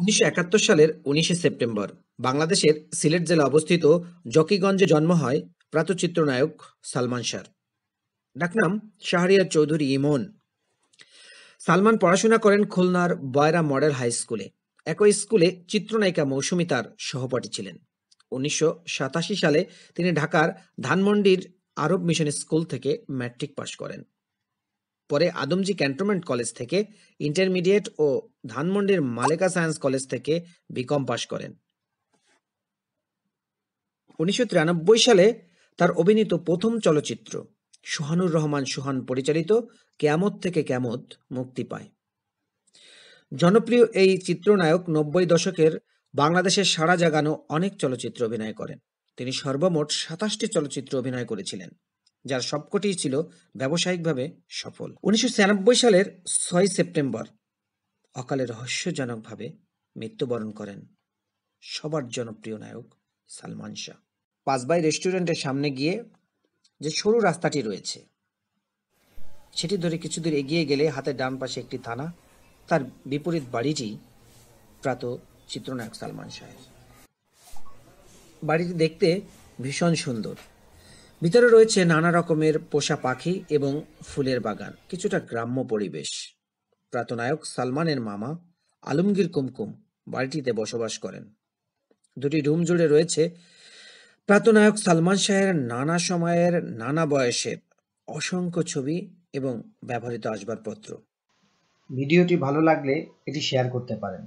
উনিশশো সালের উনিশে সেপ্টেম্বর বাংলাদেশের সিলেট জেলা অবস্থিত জকিগঞ্জে জন্ম হয় প্রাতচিত্রনায়ক সালমান শাহর ডাকনাম শাহরিয়ার চৌধুরী ইমন সালমান পড়াশোনা করেন খুলনার বয়রা মডেল হাই স্কুলে একই স্কুলে চিত্রনায়িকা মৌসুমী তার সহপাঠী ছিলেন উনিশশো সালে তিনি ঢাকার ধানমন্ডির আরব মিশন স্কুল থেকে ম্যাট্রিক পাশ করেন পরে আদমজি ক্যান্টনমেন্ট কলেজ থেকে ইন্টারমিডিয়েট ও ধানমন্ডির মালেকা সায়েন্স কলেজ থেকে বিকম পাশ করেন উনিশশো সালে তার অভিনীত প্রথম চলচ্চিত্র সোহানুর রহমান সোহান পরিচালিত ক্যামত থেকে ক্যামত মুক্তি পায় জনপ্রিয় এই চিত্রনায়ক নব্বই দশকের বাংলাদেশের সাড়া জাগানো অনেক চলচ্চিত্র অভিনয় করেন তিনি সর্বমোট সাতাশটি চলচ্চিত্র অভিনয় করেছিলেন যার সবকটি ছিল ব্যবসায়িকভাবে সফল উনিশশো সালের ছয় সেপ্টেম্বর অকালে রহস্যজনকভাবে মৃত্যুবরণ করেন সবার জনপ্রিয় নায়ক সালমান শাহ পাঁচবাই রেস্টুরেন্টের সামনে গিয়ে যে সরু রাস্তাটি রয়েছে সেটি ধরে কিছু দূর এগিয়ে গেলে হাতে ডান পাশে একটি থানা তার বিপরীত বাড়িটি প্রাত চিত্রনায়ক সালমান শাহের বাড়িটি দেখতে ভীষণ সুন্দর ভিতরে রয়েছে নানা রকমের পোষা পাখি এবং ফুলের বাগান কিছুটা গ্রাম্য পরিবেশ প্রাতনায়ক সালমানের মামা আলমগীর কুমকুম বাড়িটিতে বসবাস করেন দুটি রুম জুড়ে রয়েছে প্রাতনায়ক সালমান শাহের নানা সময়ের নানা বয়সের অসংখ্য ছবি এবং ব্যবহৃত আসবাবপত্র ভিডিওটি ভালো লাগলে এটি শেয়ার করতে পারেন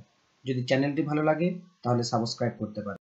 যদি চ্যানেলটি ভালো লাগে তাহলে সাবস্ক্রাইব করতে পারেন